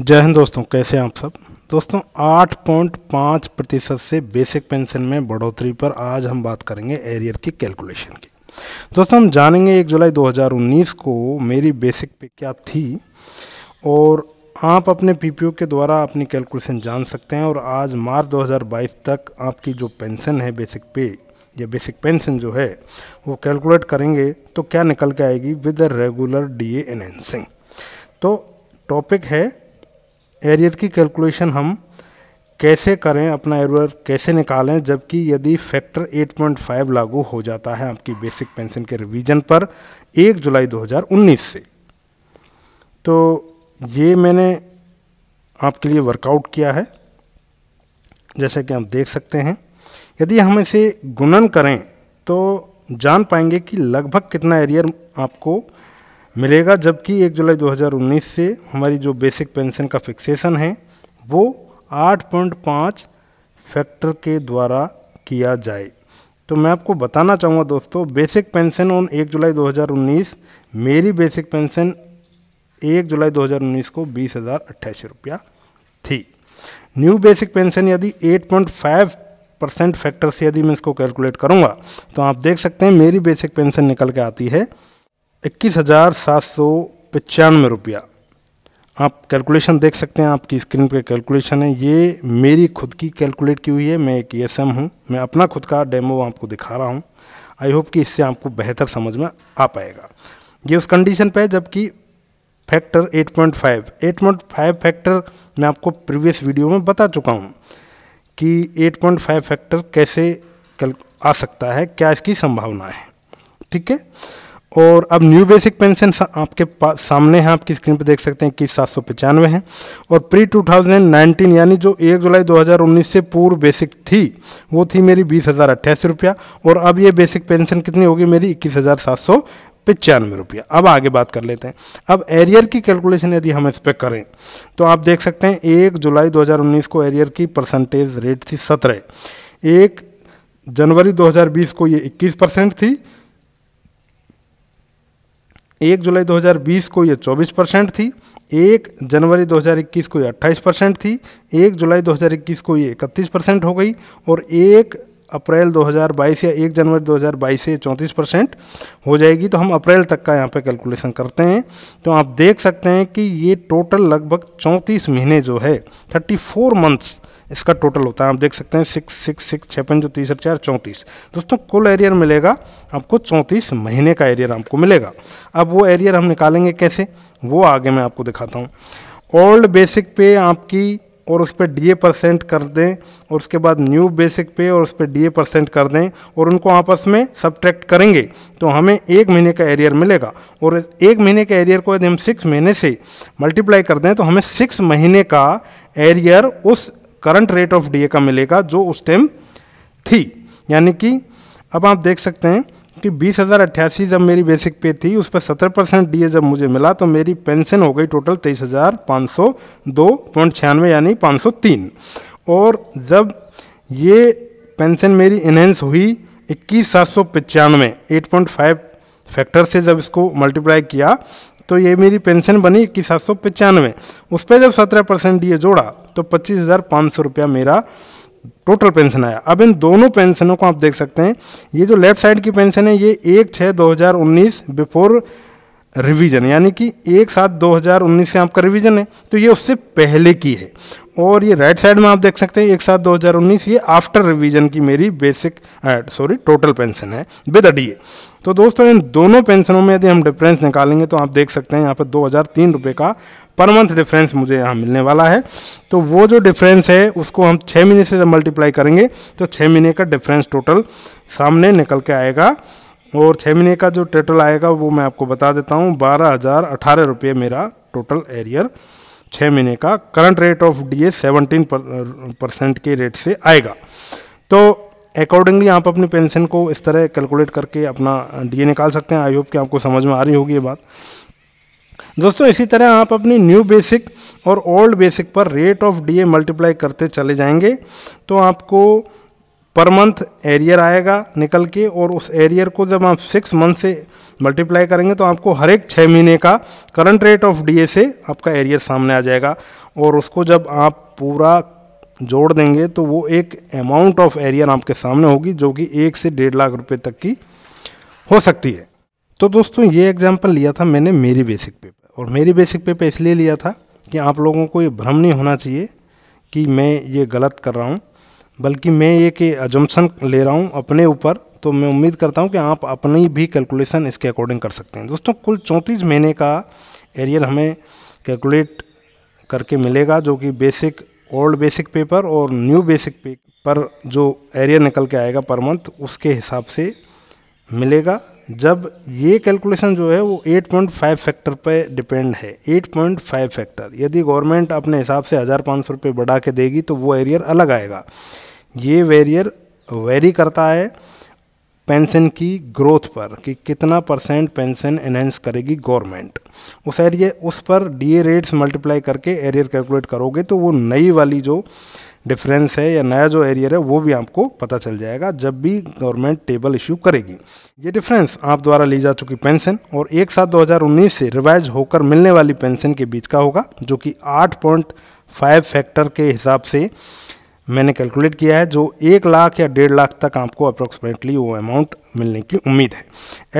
जय हिंद दोस्तों कैसे हैं आप सब दोस्तों 8.5 प्रतिशत से बेसिक पेंशन में बढ़ोतरी पर आज हम बात करेंगे एरियर की कैलकुलेशन की दोस्तों हम जानेंगे 1 जुलाई 2019 को मेरी बेसिक पे क्या थी और आप अपने पीपीओ के द्वारा अपनी कैलकुलेशन जान सकते हैं और आज मार्च 2022 तक आपकी जो पेंशन है बेसिक पे या बेसिक पेंशन जो है वो कैलकुलेट करेंगे तो क्या निकल के आएगी विद रेगुलर डी एनहेंसिंग तो टॉपिक है एरियर की कैलकुलेशन हम कैसे करें अपना एरियर कैसे निकालें जबकि यदि फैक्टर 8.5 लागू हो जाता है आपकी बेसिक पेंशन के रिवीजन पर 1 जुलाई 2019 से तो ये मैंने आपके लिए वर्कआउट किया है जैसे कि आप देख सकते हैं यदि हम इसे गुणन करें तो जान पाएंगे कि लगभग कितना एरियर आपको मिलेगा जबकि एक जुलाई 2019 से हमारी जो बेसिक पेंशन का फिक्सेशन है वो 8.5 फैक्टर के द्वारा किया जाए तो मैं आपको बताना चाहूँगा दोस्तों बेसिक पेंशन ऑन एक जुलाई 2019 मेरी बेसिक पेंशन एक जुलाई 2019 को बीस हज़ार अट्ठाईस रुपया थी न्यू बेसिक पेंशन यदि 8.5 परसेंट फैक्टर से यदि मैं इसको कैलकुलेट करूँगा तो आप देख सकते हैं मेरी बेसिक पेंशन निकल के आती है इक्कीस हज़ार सात सौ पचानवे रुपया आप कैलकुलेशन देख सकते हैं आपकी स्क्रीन पर कैलकुलेशन है ये मेरी खुद की कैलकुलेट की हुई है मैं एक ई e हूँ मैं अपना खुद का डेमो आपको दिखा रहा हूँ आई होप कि इससे आपको बेहतर समझ में आ पाएगा ये उस कंडीशन पे है जबकि फैक्टर 8.5 8.5 फैक्टर मैं आपको प्रीवियस वीडियो में बता चुका हूँ कि 8.5 फैक्टर कैसे आ सकता है क्या इसकी संभावना है ठीक है और अब न्यू बेसिक पेंशन आपके पास सामने हैं आपकी स्क्रीन पर देख सकते हैं कि सात सौ पचानवे हैं और प्री 2019 यानी जो एक जुलाई 2019 से पूर्व बेसिक थी वो थी मेरी बीस हज़ार अट्ठासी रुपया और अब ये बेसिक पेंशन कितनी होगी मेरी इक्कीस हज़ार सात सौ पचानवे रुपया अब आगे बात कर लेते हैं अब एरियर की कैलकुलेशन यदि हम इस पर करें तो आप देख सकते हैं एक जुलाई दो को एरियर की परसेंटेज रेट थी सत्रह एक जनवरी दो को ये इक्कीस परसेंट थी एक जुलाई 2020 को ये 24 परसेंट थी एक जनवरी 2021 को ये 28 परसेंट थी एक जुलाई 2021 को ये 31 परसेंट हो गई और एक अप्रैल 2022 या 1 जनवरी 2022 से चौंतीस परसेंट हो जाएगी तो हम अप्रैल तक का यहाँ पे कैलकुलेशन करते हैं तो आप देख सकते हैं कि ये टोटल लगभग चौंतीस महीने जो है 34 मंथ्स इसका टोटल होता है आप देख सकते हैं सिक्स सिक्स सिक्स छप्पन जो तीसठ चार चौंतीस दोस्तों कुल एरियर मिलेगा आपको चौंतीस महीने का एरियर आपको मिलेगा अब वो एरियर हम निकालेंगे कैसे वो आगे मैं आपको दिखाता हूँ ओल्ड बेसिक पे आपकी और उस पर डी परसेंट कर दें और उसके बाद न्यू बेसिक पे और उस पर डी परसेंट कर दें और उनको आपस में सब्ट्रैक्ट करेंगे तो हमें एक महीने का एरियर मिलेगा और एक महीने के एरियर को यदि हम सिक्स महीने से मल्टीप्लाई कर दें तो हमें सिक्स महीने का एरियर उस करंट रेट ऑफ डी का मिलेगा जो उस टाइम थी यानी कि अब आप देख सकते हैं क्योंकि बीस हज़ार अट्ठासी जब मेरी बेसिक पे थी उस पर सत्तर परसेंट डी जब मुझे मिला तो मेरी पेंशन हो गई टोटल तेईस हज़ार पाँच सौ दो पॉइंट छियानवे यानी पाँच सौ तीन और जब ये पेंशन मेरी इन्हेंस हुई इक्कीस सात सौ पचानवे एट पॉइंट फाइव फैक्टर से जब इसको मल्टीप्लाई किया तो ये मेरी पेंशन बनी इक्कीस सात सौ पचानवे उस पर जब सत्रह परसेंट डी जोड़ा तो पच्चीस हज़ार पाँच सौ रुपया मेरा टोटल पेंशन आया अब इन दोनों पेंशनों को आप देख सकते हैं ये जो लेफ्ट साइड की पेंशन है ये एक छः दो हज़ार उन्नीस बिफोर रिवीजन यानी कि एक सात दो हजार उन्नीस से आपका रिवीजन है तो ये उससे पहले की है और ये राइट साइड में आप देख सकते हैं एक सात दो हजार उन्नीस ये आफ्टर रिवीजन की मेरी बेसिक सॉरी टोटल पेंशन है विद अ डी तो दोस्तों इन दोनों पेंशनों में यदि हम डिफरेंस निकालेंगे तो आप देख सकते हैं यहाँ पर दो हज़ार तीन रुपये का पर मंथ डिफरेंस मुझे यहाँ मिलने वाला है तो वो जो डिफरेंस है उसको हम छः महीने से जब मल्टीप्लाई करेंगे तो छः महीने का डिफरेंस टोटल सामने निकल के आएगा और छः महीने का जो टोटल आएगा वो मैं आपको बता देता हूँ बारह हज़ार अठारह रुपये मेरा टोटल एरियर छः महीने का current rate of D A seventeen percent के रेट से आएगा तो अकॉर्डिंगली आप अपनी पेंशन को इस तरह कैलकुलेट करके अपना डीए निकाल सकते हैं आई होप कि आपको समझ में आ रही होगी ये बात दोस्तों इसी तरह आप अपनी न्यू बेसिक और ओल्ड बेसिक पर रेट ऑफ डीए मल्टीप्लाई करते चले जाएंगे तो आपको पर मंथ एरियर आएगा निकल के और उस एरियर को जब आप सिक्स मंथ से मल्टीप्लाई करेंगे तो आपको हर एक छः महीने का करंट रेट ऑफ डीए से आपका एरियर सामने आ जाएगा और उसको जब आप पूरा जोड़ देंगे तो वो एक अमाउंट ऑफ एरियर आपके सामने होगी जो कि एक से डेढ़ लाख रुपए तक की हो सकती है तो दोस्तों ये एग्जाम्पल लिया था मैंने मेरी बेसिक पे पर और मेरी बेसिक पे इसलिए लिया था कि आप लोगों को ये भ्रम नहीं होना चाहिए कि मैं ये गलत कर रहा हूँ बल्कि मैं ये कि अजम्पन ले रहा हूँ अपने ऊपर तो मैं उम्मीद करता हूँ कि आप अपनी भी कैलकुलेशन इसके अकॉर्डिंग कर सकते हैं दोस्तों कुल चौंतीस महीने का एरियर हमें कैलकुलेट करके मिलेगा जो कि बेसिक ओल्ड बेसिक पे पर और न्यू बेसिक पे पर जो एरिया निकल के आएगा पर मंथ उसके हिसाब से मिलेगा जब ये कैलकुलेशन जो है वो 8.5 फैक्टर पे डिपेंड है 8.5 फैक्टर यदि गवर्नमेंट अपने हिसाब से हज़ार पाँच सौ रुपये बढ़ा के देगी तो वो एरियर अलग आएगा ये वेरियर वेरी करता है पेंशन की ग्रोथ पर कि कितना परसेंट पेंशन एनहेंस करेगी गवर्नमेंट उस एरिए उस पर डीए रेट्स मल्टीप्लाई करके एरियर कैलकुलेट करोगे तो वो नई वाली जो डिफरेंस है या नया जो एरियर है वो भी आपको पता चल जाएगा जब भी गवर्नमेंट टेबल इश्यू करेगी ये डिफरेंस आप द्वारा ली जा चुकी पेंशन और एक साथ 2019 से रिवाइज होकर मिलने वाली पेंशन के बीच का होगा जो कि 8.5 फैक्टर के हिसाब से मैंने कैलकुलेट किया है जो एक लाख या डेढ़ लाख तक आपको अप्रोक्सीमेटली वो अमाउंट मिलने की उम्मीद है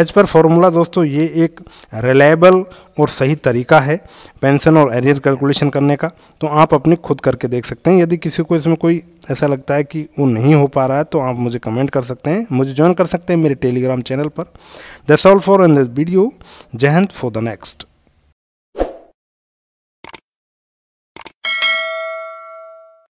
एज पर फार्मूला दोस्तों ये एक रिलायबल और सही तरीका है पेंशन और एरियर कैलकुलेशन करने का तो आप अपनी खुद करके देख सकते हैं यदि किसी को इसमें कोई ऐसा लगता है कि वो नहीं हो पा रहा है तो आप मुझे कमेंट कर सकते हैं मुझे ज्वाइन कर सकते हैं मेरे टेलीग्राम चैनल पर that's all for in this video Jai Hind for the next